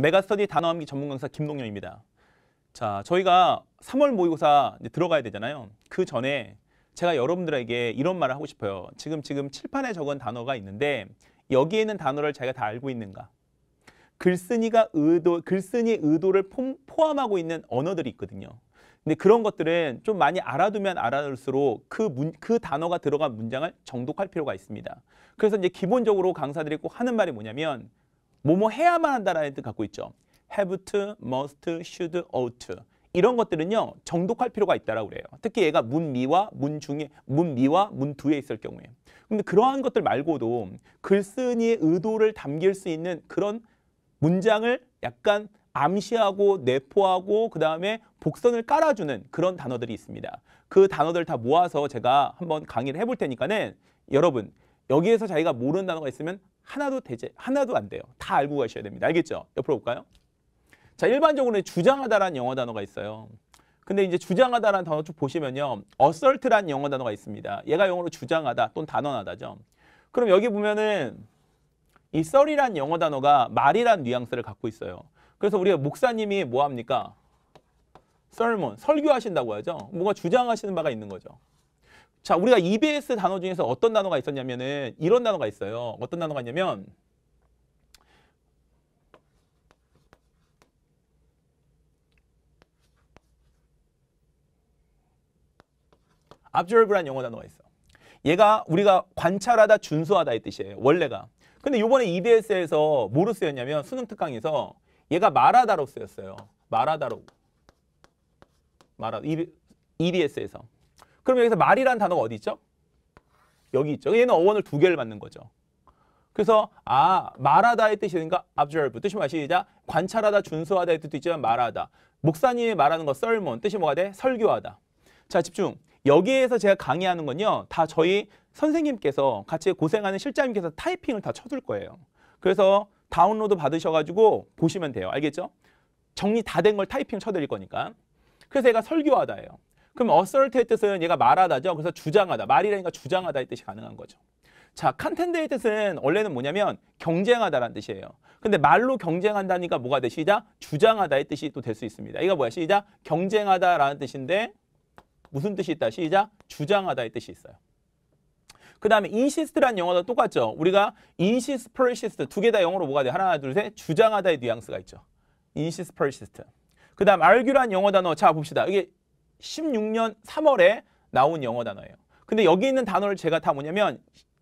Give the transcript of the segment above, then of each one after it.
메가스터디 단어 암기 전문 강사 김동현입니다. 자, 저희가 3월 모의고사 들어가야 되잖아요. 그 전에 제가 여러분들에게 이런 말을 하고 싶어요. 지금 지금 칠판에 적은 단어가 있는데 여기에 있는 단어를 자가다 알고 있는가? 글쓴이가 의도, 글쓴이 의도를 포함하고 있는 언어들이 있거든요. 근데 그런 것들은 좀 많이 알아두면 알아둘수록 그, 문, 그 단어가 들어간 문장을 정독할 필요가 있습니다. 그래서 이제 기본적으로 강사들이 꼭 하는 말이 뭐냐면 뭐뭐 해야만 한다라는 뜻 갖고 있죠. have to, must, should, ought to. 이런 것들은요. 정독할 필요가 있다라고 그래요. 특히 얘가 문미와 문중에 문미와 문두에 있을 경우에. 근데 그러한 것들 말고도 글쓴이의 의도를 담길 수 있는 그런 문장을 약간 암시하고 내포하고 그다음에 복선을 깔아주는 그런 단어들이 있습니다. 그 단어들 다 모아서 제가 한번 강의를 해볼 테니까는 여러분 여기에서 자기가 모르는 단어가 있으면 하나도 대제 하나도 안 돼요. 다 알고 가셔야 됩니다. 알겠죠? 옆으로 볼까요? 자, 일반적으로 주장하다라는 영어 단어가 있어요. 근데 이제 주장하다라는 단어 쭉 보시면요. assert라는 영어 단어가 있습니다. 얘가 영어로 주장하다 또는 단언하다죠. 그럼 여기 보면은 이 썰이란 영어 단어가 말이란 뉘앙스를 갖고 있어요. 그래서 우리가 목사님이 뭐 합니까? 썰문 설교하신다고 하죠. 뭔가 주장하시는 바가 있는 거죠. 자, 우리가 EBS 단어 중에서 어떤 단어가 있었냐면은 이런 단어가 있어요. 어떤 단어가 있냐면 observe란 영어 단어가 있어. 얘가 우리가 관찰하다, 준수하다 이 뜻이에요. 원래가. 근데 요번에 EBS에서 뭐로 쓰였냐면 수능 특강에서 얘가 말하다로 쓰였어요. 말하다로. 말하 EBS에서. E 그럼 여기서 말이란 단어가 어디 있죠? 여기 있죠. 얘는 어원을 두 개를 받는 거죠. 그래서 아 말하다의 뜻이니까 그러니까 observe 뜻이 마시자 관찰하다 준수하다의 뜻도 있지만 말하다 목사님이 말하는 거 sermon 뜻이 뭐가 돼 설교하다 자 집중 여기에서 제가 강의하는 건요 다 저희 선생님께서 같이 고생하는 실장님께서 타이핑을 다 쳐둘 거예요 그래서 다운로드 받으셔가지고 보시면 돼요 알겠죠 정리 다 된 걸 타이핑 쳐드릴 거니까 그래서 얘가 설교하다예요 그럼 assert의 뜻은 얘가 말하다죠. 그래서 주장하다. 말이라니까 주장하다의 뜻이 가능한 거죠. 자, 컨텐데의 뜻은 원래는 뭐냐면 경쟁하다라는 뜻이에요. 근데 말로 경쟁한다니까 뭐가 되 시작? 주장하다의 뜻이 또 될 수 있습니다. 이거 뭐야? 시작? 경쟁하다라는 뜻인데 무슨 뜻이 있다? 시작? 주장하다의 뜻이 있어요. 그 다음에 insist란 영어도 똑같죠. 우리가 insist, persist 두 개 다 영어로 뭐가 돼? 하나, 둘, 셋. 주장하다의 뉘앙스가 있죠. insist, persist. 그 다음 argue란 영어 단어 자 봅시다. 이게 2016년 3월에 나온 영어 단어예요. 근데 여기 있는 단어를 제가 다 뭐냐면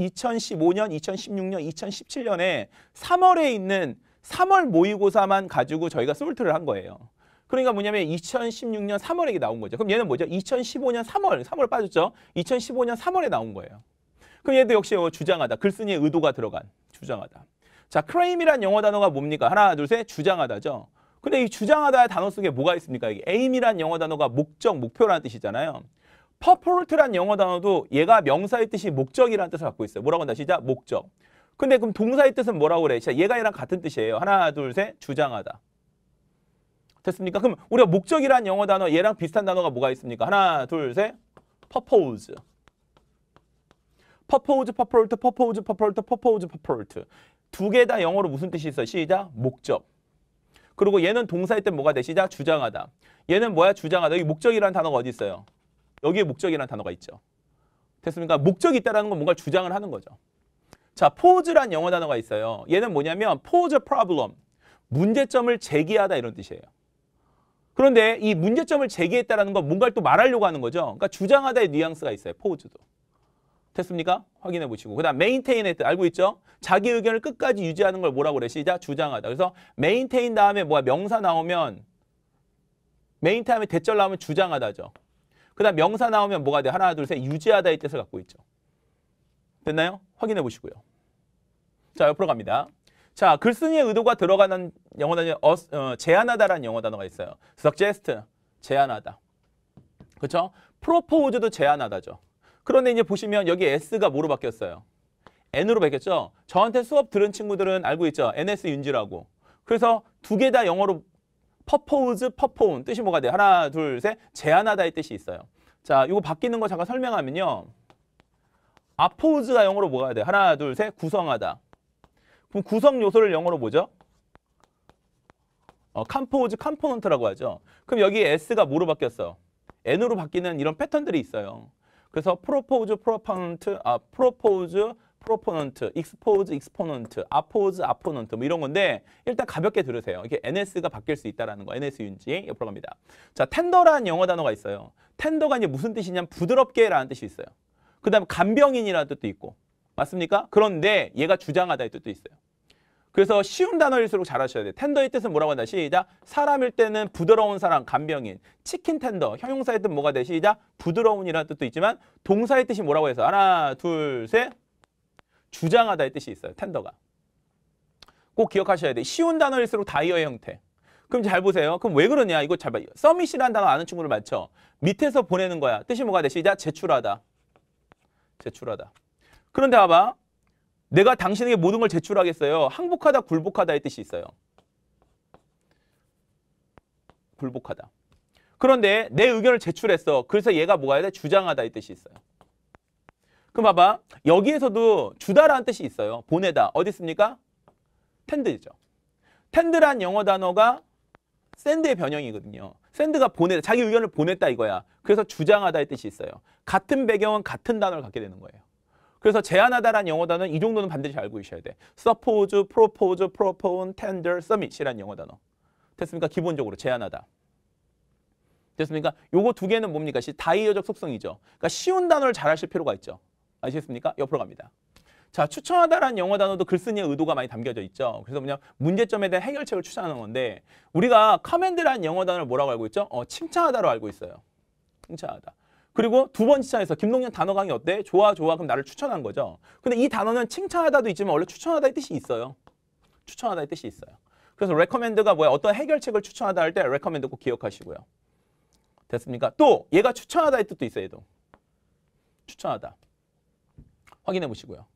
2015년, 2016년, 2017년에 3월에 있는 3월 모의고사만 가지고 저희가 솔트를 한 거예요. 그러니까 뭐냐면 2016년 3월에 나온 거죠. 그럼 얘는 뭐죠? 2015년 3월, 3월 빠졌죠? 2015년 3월에 나온 거예요. 그럼 얘도 역시 어, 주장하다. 글쓴이의 의도가 들어간 주장하다. 자, 크레임이란 영어 단어가 뭡니까? 하나, 둘, 셋, 주장하다죠. 근데 이 주장하다의 단어 속에 뭐가 있습니까? 이게 aim이란 영어 단어가 목적, 목표라는 뜻이잖아요. purport란 영어 단어도 얘가 명사의 뜻이 목적이라는 뜻을 갖고 있어요. 뭐라고 한다? 시작. 목적. 근데 그럼 동사의 뜻은 뭐라고 그래? 시작. 얘가 얘랑 같은 뜻이에요. 하나, 둘, 셋. 주장하다. 됐습니까? 그럼 우리가 목적이란 영어 단어 얘랑 비슷한 단어가 뭐가 있습니까? 하나, 둘, 셋. purpose. purpose, purport, purpose, purport, purpose, purport. 두개 다 영어로 무슨 뜻이 있어요? 시작. 목적. 그리고 얘는 동사일 때 뭐가 되시자? 주장하다. 얘는 뭐야? 주장하다. 여기 목적이라는 단어가 어디 있어요? 여기에 목적이라는 단어가 있죠. 됐습니까? 목적이 있다는 라건 뭔가 주장을 하는 거죠. 자, 포즈란 영어 단어가 있어요. 얘는 뭐냐면 포즈 프로블럼, 문제점을 제기하다 이런 뜻이에요. 그런데 이 문제점을 제기했다는 라건 뭔가를 또 말하려고 하는 거죠. 그러니까 주장하다의 뉘앙스가 있어요. 포즈도. 됐습니까? 확인해 보시고 그 다음 maintain 했 알고 있죠? 자기 의견을 끝까지 유지하는 걸 뭐라고 그래? 시작 주장하다 그래서 maintain 다음에 뭐가 명사 나오면 maintain 다음에 대절 나오면 주장하다죠 그 다음 명사 나오면 뭐가 돼? 하나 둘셋 유지하다의 뜻을 갖고 있죠 됐나요? 확인해 보시고요 자 옆으로 갑니다 자 글쓴이의 의도가 들어가는 영어 단어 어, 어, 제안하다라는 영어 단어가 있어요 suggest 제안하다 그렇죠? propose도 제안하다죠 그런데 이제 보시면 여기 S가 뭐로 바뀌었어요? N으로 바뀌었죠? 저한테 수업 들은 친구들은 알고 있죠? NS 윤지라고. 그래서 두 개 다 영어로 퍼포즈, 퍼포운 뜻이 뭐가 돼요? 하나, 둘, 셋, 제안하다의 뜻이 있어요. 자, 이거 바뀌는 거 잠깐 설명하면요. 아포즈가 영어로 뭐가 돼요? 하나, 둘, 셋, 구성하다. 그럼 구성 요소를 영어로 뭐죠? 어, 캄포즈, 캄포넌트라고 하죠. 그럼 여기 S가 뭐로 바뀌었어? N으로 바뀌는 이런 패턴들이 있어요. 그래서 프로포즈, 프로포넌트, 아, 프로포즈, 프로포넌트, 익스포즈, 익스포넌트, 아포즈, 아포넌트 뭐 이런 건데 일단 가볍게 들으세요. 이게 NS가 바뀔 수 있다라는 거. NSU인지 옆으로 갑니다. 자, 텐더라는 영어 단어가 있어요. 텐더가 이제 무슨 뜻이냐면 부드럽게라는 뜻이 있어요. 그다음에 간병인이라는 뜻도 있고. 맞습니까? 그런데 얘가 주장하다의 뜻도 있어요. 그래서 쉬운 단어일수록 잘하셔야 돼요. 텐더의 뜻은 뭐라고 한다? 시작. 사람일 때는 부드러운 사람, 간병인. 치킨 텐더, 형용사의 뜻 뭐가 돼? 시작. 부드러운이라는 뜻도 있지만 동사의 뜻이 뭐라고 해서 하나, 둘, 셋. 주장하다의 뜻이 있어요. 텐더가. 꼭 기억하셔야 돼. 쉬운 단어일수록 다이어의 형태. 그럼 잘 보세요. 그럼 왜 그러냐? 이거 잘 봐. 서밋이라는 단어 아는 친구를 맞춰. 밑에서 보내는 거야. 뜻이 뭐가 돼? 시작. 제출하다. 제출하다. 그런데 봐봐. 내가 당신에게 모든 걸 제출하겠어요. 항복하다, 굴복하다의 뜻이 있어요. 굴복하다. 그런데 내 의견을 제출했어. 그래서 얘가 뭐가 돼? 주장하다 이 뜻이 있어요. 그럼 봐봐. 여기에서도 주다라는 뜻이 있어요. 보내다. 어디 있습니까? 텐드죠. 텐드란 영어 단어가 샌드의 변형이거든요. 샌드가 보내다. 자기 의견을 보냈다 이거야. 그래서 주장하다의 뜻이 있어요. 같은 배경은 같은 단어를 갖게 되는 거예요. 그래서 제안하다라는 영어단어는 이 정도는 반드시 알고 있어야 돼. suppose, propose, propone, tender, submit이라는 영어 단어. 됐습니까? 기본적으로 제안하다. 됐습니까? 요거 두 개는 뭡니까? 다이어적 속성이죠. 그러니까 쉬운 단어를 잘 하실 필요가 있죠. 아시겠습니까? 옆으로 갑니다. 자, 추천하다라는 영어 단어도 글쓰기의 의도가 많이 담겨져 있죠. 그래서 그냥 문제점에 대한 해결책을 추천하는 건데 우리가 커맨드라는 영어 단어를 뭐라고 알고 있죠? 어, 칭찬하다로 알고 있어요. 칭찬하다. 그리고 두 번째 차에서 김동연 단어 강의 어때? 좋아 좋아 그럼 나를 추천한 거죠. 근데 이 단어는 칭찬하다도 있지만 원래 추천하다의 뜻이 있어요. 추천하다의 뜻이 있어요. 그래서 레코멘드가 뭐야? 어떤 해결책을 추천하다 할 때 레코멘드 꼭 기억하시고요. 됐습니까? 또 얘가 추천하다의 뜻도 있어요. 얘도. 추천하다. 확인해 보시고요.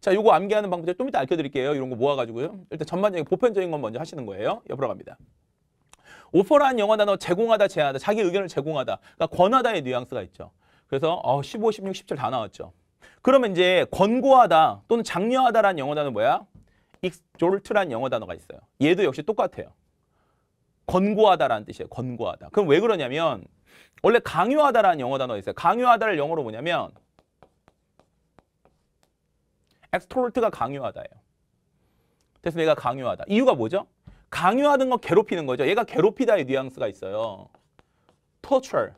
자, 이거 암기하는 방법 제좀 이따 알려드릴게요. 이런 거 모아가지고요. 일단 전반적인 보편적인 건 먼저 하시는 거예요. 옆으로 갑니다. 오퍼라는 영어 단어 제공하다, 제안하다, 자기 의견을 제공하다. 그러니까 권하다의 뉘앙스가 있죠. 그래서 어, 15, 16, 17 다 나왔죠. 그러면 이제 권고하다 또는 장려하다라는 영어 단어 뭐야? 익졸트라는 영어 단어가 있어요. 얘도 역시 똑같아요. 권고하다라는 뜻이에요. 권고하다. 그럼 왜 그러냐면 원래 강요하다라는 영어 단어가 있어요. 강요하다를 영어로 뭐냐면 엑스트롤트가 강요하다예요. 그래서 내가 강요하다. 이유가 뭐죠? 강요하는 건 괴롭히는 거죠. 얘가 괴롭히다의 뉘앙스가 있어요. torture.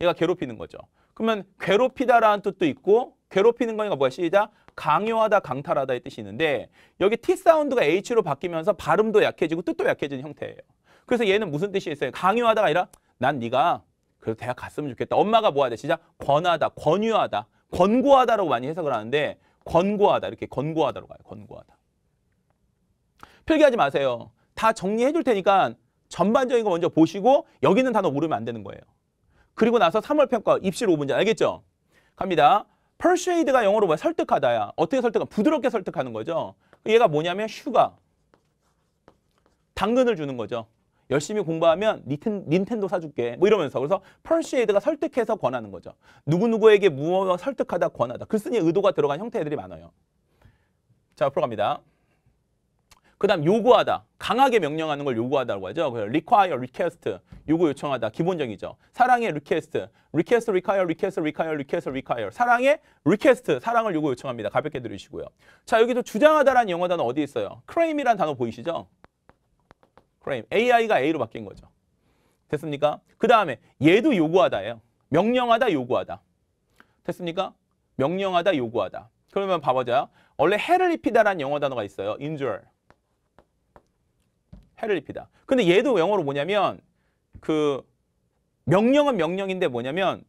얘가 괴롭히는 거죠. 그러면 괴롭히다라는 뜻도 있고 괴롭히는 거니까 뭐야? 시작. 강요하다, 강탈하다의 뜻이 있는데 여기 T 사운드가 H로 바뀌면서 발음도 약해지고 뜻도 약해지는 형태예요. 그래서 얘는 무슨 뜻이 있어요? 강요하다가 아니라 난 네가 그래서 대학 갔으면 좋겠다. 엄마가 뭐야 돼? 시작. 권하다, 권유하다, 권고하다라고 많이 해석을 하는데 권고하다 이렇게 권고하다로 가요. 권고하다. 필기하지 마세요. 다 정리해 줄 테니까 전반적인 거 먼저 보시고 여기 있는 단어 모르면 안 되는 거예요. 그리고 나서 3월 평가 입시 5문제 알겠죠? 갑니다. persuade가 영어로 뭐야? 설득하다야. 어떻게 설득하? 부드럽게 설득하는 거죠. 얘가 뭐냐면 슈가. 당근을 주는 거죠. 열심히 공부하면 닌텐, 닌텐도 사줄게. 뭐 이러면서. 그래서 펄시에이드가 설득해서 권하는 거죠. 누구누구에게 무엇 설득하다 권하다. 글쓴이의 의도가 들어간 형태들이 많아요. 자, 앞으로 갑니다. 그 다음 요구하다. 강하게 명령하는 걸 요구하다고 하죠. 그래서 require, request, 요구 요청하다. 기본적이죠. 사랑의 request, request, require, request, require, request, require. 사랑의 request, 사랑을 요구 요청합니다. 가볍게 들으시고요. 자, 여기도 주장하다라는 영어 단어 어디 있어요? claim이라는 단어 보이시죠? claim. AI가 A로 바뀐 거죠. 됐습니까? 그 다음에 얘도 요구하다예요. 명령하다, 요구하다. 됐습니까? 명령하다, 요구하다. 그러면 봐보자. 원래 해를 입히다라는 영어 단어가 있어요. injure. 해를 입히다. 근데 얘도 영어로 뭐냐면 그 명령은 명령인데 뭐냐면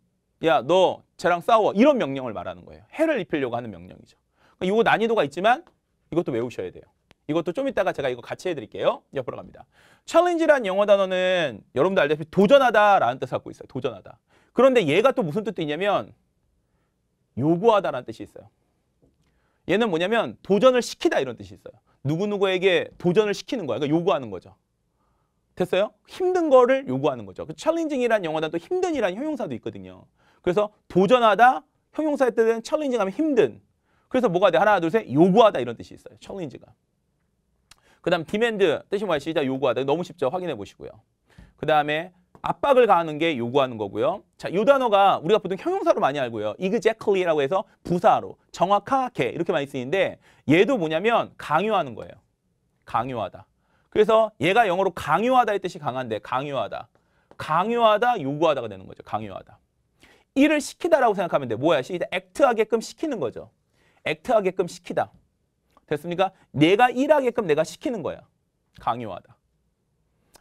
야너 쟤랑 싸워 이런 명령을 말하는 거예요. 해를 입히려고 하는 명령이죠. 그러니까 이거 난이도가 있지만 이것도 외우셔야 돼요. 이것도 좀 이따가 제가 이거 같이 해드릴게요. 옆으로 갑니다. 챌린지란 영어 단어는 여러분도 알다시피 도전하다라는 뜻을 갖고 있어요. 도전하다. 그런데 얘가 또 무슨 뜻도 있냐면 요구하다라는 뜻이 있어요. 얘는 뭐냐면 도전을 시키다 이런 뜻이 있어요. 누구누구에게 도전을 시키는 거야. 그러니까 요구하는 거죠. 됐어요? 힘든 거를 요구하는 거죠. 챌린징이란 그 영어단 또 힘든이란 형용사도 있거든요. 그래서 도전하다 형용사 때는 챌린징 하면 힘든. 그래서 뭐가 돼? 하나, 둘, 셋. 요구하다 이런 뜻이 있어요. 챌린지가. 그 다음 디맨드 뜻이 뭐야? 시작 요구하다. 너무 쉽죠? 확인해 보시고요. 그 다음에 압박을 가하는 게 요구하는 거고요. 자, 이 단어가 우리가 보통 형용사로 많이 알고요. exactly라고 해서 부사로 정확하게 이렇게 많이 쓰이는데 얘도 뭐냐면 강요하는 거예요. 강요하다. 그래서 얘가 영어로 강요하다의 뜻이 강한데 강요하다. 강요하다, 요구하다가 되는 거죠. 강요하다. 일을 시키다라고 생각하면 돼. 뭐야? 시 액트하게끔 시키는 거죠. 액트하게끔 시키다. 됐습니까? 내가 일하게끔 내가 시키는 거야. 강요하다.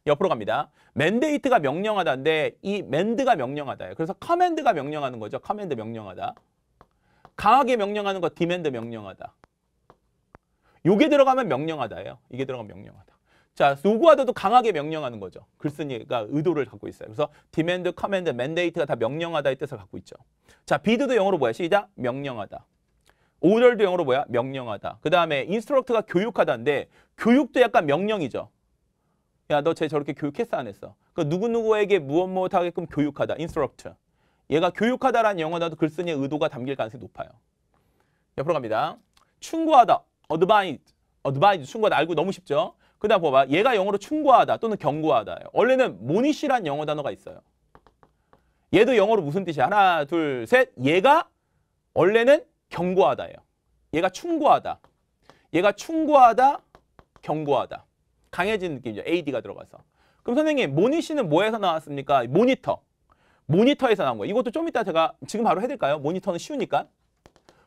옆으로 갑니다. 맨데이트가 명령하다인데 이 맨드가 명령하다예요. 그래서 커맨드가 명령하는 거죠. 커맨드 명령하다. 강하게 명령하는 거 디맨드 명령하다. 요게 들어가면 명령하다예요. 이게 들어가면 명령하다. 자, 누구와도 강하게 명령하는 거죠. 글쓴이가 의도를 갖고 있어요. 그래서 디맨드, 커맨드, 맨데이트가 다 명령하다의 뜻을 갖고 있죠. 자, 비드도 영어로 뭐야? 시작. 명령하다. 오절도 영어로 뭐야? 명령하다. 그 다음에 인스트럭트가 교육하다인데 교육도 약간 명령이죠. 야너쟤 저렇게 교육했어 안 했어? 그 누구누구에게 무엇 무엇 하게끔 교육하다. instruct. 얘가 교육하다라는 영어나도 글쓴이의 의도가 담길 가능성이 높아요. 옆으로 갑니다. 충고하다. advise. advise. 충고하다. 알고 너무 쉽죠? 그 다음 봐봐. 얘가 영어로 충고하다 또는 경고하다. 원래는 모니시라는 영어 단어가 있어요. 얘도 영어로 무슨 뜻이야? 하나, 둘, 셋. 얘가 원래는 경고하다예요. 얘가 충고하다. 얘가 충고하다, 경고하다. 강해진 느낌이죠. AD가 들어가서. 그럼 선생님 모니씨는 뭐에서 나왔습니까? 모니터. 모니터에서 나온 거예요. 이것도 좀 이따 제가 지금 바로 해드릴까요? 모니터는 쉬우니까.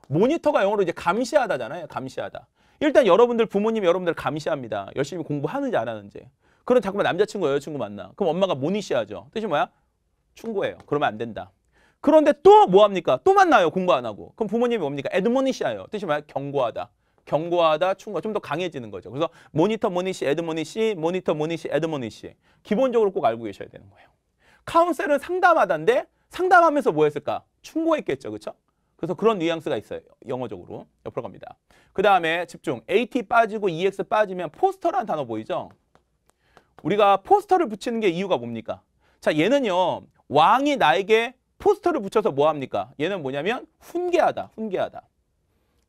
모니터가 영어로 이제 감시하다잖아요. 감시하다. 일단 여러분들 부모님 여러분들 감시합니다. 열심히 공부하는지 안 하는지. 그럼 자꾸만 남자친구 여자친구 만나. 그럼 엄마가 모니시하죠. 뜻이 뭐야? 충고예요. 그러면 안 된다. 그런데 또 뭐합니까? 또 만나요. 공부 안 하고. 그럼 부모님이 뭡니까? 에드모니시아예요. 뜻이 뭐야? 경고하다. 경고하다, 충고 좀 더 강해지는 거죠. 그래서 모니터 모니시 에드모니시 모니터 모니시 에드모니시 기본적으로 꼭 알고 계셔야 되는 거예요. 카운셀은 상담하다인데 상담하면서 뭐 했을까? 충고했겠죠. 그렇죠? 그래서 그런 뉘앙스가 있어요. 영어적으로. 옆으로 갑니다. 그 다음에 집중. AT 빠지고 EX 빠지면 포스터라는 단어 보이죠? 우리가 포스터를 붙이는 게 이유가 뭡니까? 자, 얘는요. 왕이 나에게 포스터를 붙여서 뭐 합니까? 얘는 뭐냐면 훈계하다. 훈계하다.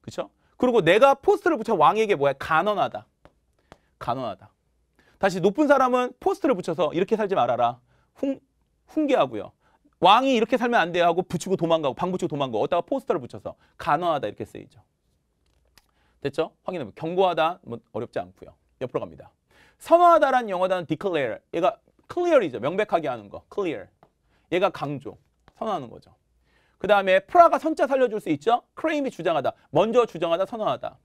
그렇죠? 그리고 내가 포스트를 붙여 왕에게 뭐야? 간언하다. 간언하다. 다시 높은 사람은 포스트를 붙여서 이렇게 살지 말아라. 훈, 훈계하고요. 왕이 이렇게 살면 안 돼요 하고 붙이고 도망가고 방 붙이고 도망가고 어디다가 포스터를 붙여서 간화하다 이렇게 쓰이죠. 됐죠? 확인해보면 경고하다 뭐 어렵지 않고요. 옆으로 갑니다. 선화하다란 영어단은 declare. 얘가 clear이죠. 명백하게 하는 거. clear. 얘가 강조. 선화하는 거죠. 그 다음에 프라가 선자 살려줄 수 있죠. 크레임이 주장하다. 먼저 주장하다, 선언하다.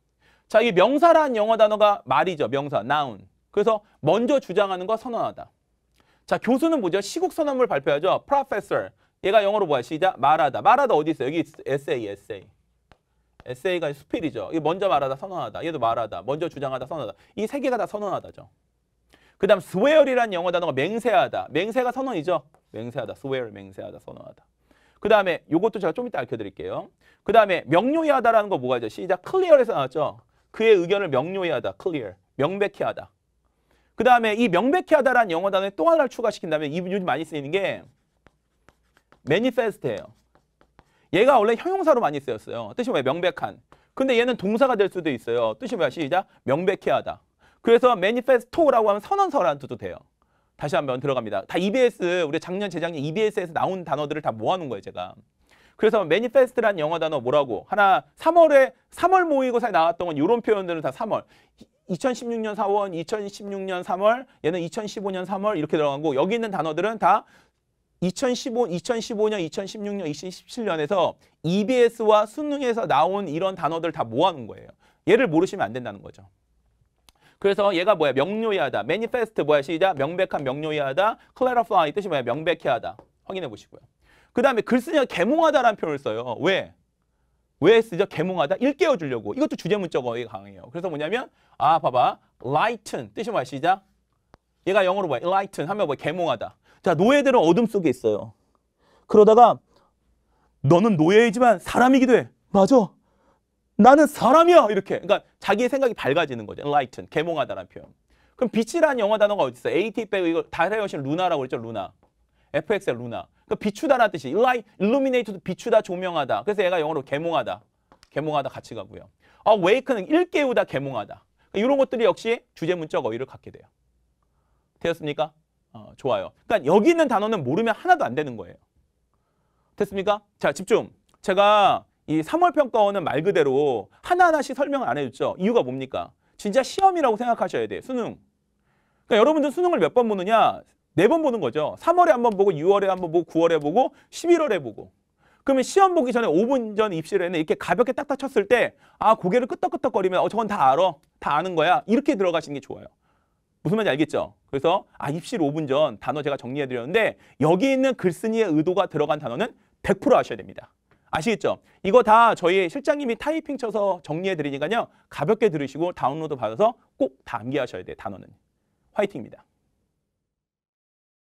자, 이명사란 영어 단어가 말이죠. 명사, noun. 그래서 먼저 주장하는 거 선언하다. 자, 교수는 뭐죠? 시국 선언을 발표하죠. professor. 얘가 영어로 뭐야? 시작. 말하다. 말하다 어디 있어요? 여기 essay, essay. 에세이가 수필이죠. 이게 먼저 말하다, 선언하다. 얘도 말하다. 먼저 주장하다, 선언하다. 이 세 개가 다 선언하다죠. 그 다음 swear이라는 영어 단어가 맹세하다. 맹세가 선언이죠. 맹세하다, swear, 맹세하다, 선언하다. 그 다음에 이것도 제가 좀 이따 알려드릴게요. 그 다음에 명료히 하다라는 거 뭐가 있죠? 시작 클리어에서 나왔죠. 그의 의견을 명료히 하다, 클리어, 명백히 하다. 그 다음에 이 명백히 하다라는 영어 단어에 또 하나를 추가시킨다면 이 요즘 많이 쓰이는 게 m a n i f 예요 얘가 원래 형용사로 많이 쓰였어요. 뜻이 뭐예 명백한. 근데 얘는 동사가 될 수도 있어요. 뜻이 뭐야? 시작. 명백히 하다. 그래서 m a n i f 라고 하면 선언서라는 뜻도 돼요. 다시 한번 들어갑니다. 다 EBS, 우리 작년, 재작년 EBS에서 나온 단어들을 다 모아놓은 거예요, 제가. 그래서 매니페스트란 영어 단어 뭐라고? 하나, 3월에, 3월 모의고사에 나왔던 건 이런 표현들은 다 3월. 2016년 4월, 2016년 3월, 얘는 2015년 3월 이렇게 들어가고 여기 있는 단어들은 다 2015, 2015년, 2016년, 2017년에서 EBS와 수능에서 나온 이런 단어들 다 모아놓은 거예요. 얘를 모르시면 안 된다는 거죠. 그래서 얘가 뭐야? 명료히 하다. m a 페스트 뭐야? 시작. 명백한 명료히 하다. 클 l a r 라이 y 뜻이 뭐야? 명백히 하다. 확인해 보시고요. 그 다음에 글쓰기가 개몽하다라는 표현을 써요. 왜? 왜 쓰죠? 개몽하다? 일깨워 주려고. 이것도 주제 문자어휘 강해요. 그래서 뭐냐면 아 봐봐. lighten 뜻이 뭐야? 시작. 얘가 영어로 뭐야? lighten 하면 뭐야? 개몽하다. 자 노예들은 어둠 속에 있어요. 그러다가 너는 노예이지만 사람이기도 해. 맞아. 나는 사람이야 이렇게 그러니까 자기의 생각이 밝아지는 거죠 enlighten 개몽하다라는 표현 그럼 빛이라는 영어 단어가 어디 있어 AT 빼고 이거 달의 여신 루나라고 그랬죠 루나 FX의 루나 그러니까 비추다라는 뜻이 일라이 일루미네이트도 비추다 조명하다 그래서 얘가 영어로 개몽하다 개몽하다 같이 가고요 awake는 아, 일깨우다 개몽하다 그러니까 이런 것들이 역시 주제 문적 어휘를 갖게 돼요 되었습니까? 어, 좋아요 그러니까 여기 있는 단어는 모르면 하나도 안 되는 거예요 됐습니까? 자 집중 제가 이 3월 평가원은 말 그대로 하나하나씩 설명을 안 해줬죠. 이유가 뭡니까? 진짜 시험이라고 생각하셔야 돼요. 수능. 그러니까 여러분들 수능을 몇 번 보느냐? 네 번 보는 거죠. 3월에 한 번 보고 6월에 한 번 보고 9월에 보고 11월에 보고. 그러면 시험 보기 전에 5분 전 입시를 했는 이렇게 가볍게 딱딱 쳤을 때아 고개를 끄덕끄덕거리면 어 저건 다 알아. 다 아는 거야. 이렇게 들어가시는 게 좋아요. 무슨 말인지 알겠죠? 그래서 아입시 5분 전 단어 제가 정리해드렸는데 여기 있는 글쓴이의 의도가 들어간 단어는 100% 아셔야 됩니다. 아시겠죠? 이거 다 저희 실장님이 타이핑 쳐서 정리해 드리니까요. 가볍게 들으시고 다운로드 받아서 꼭 암기하셔야 돼요. 단어는. 화이팅입니다.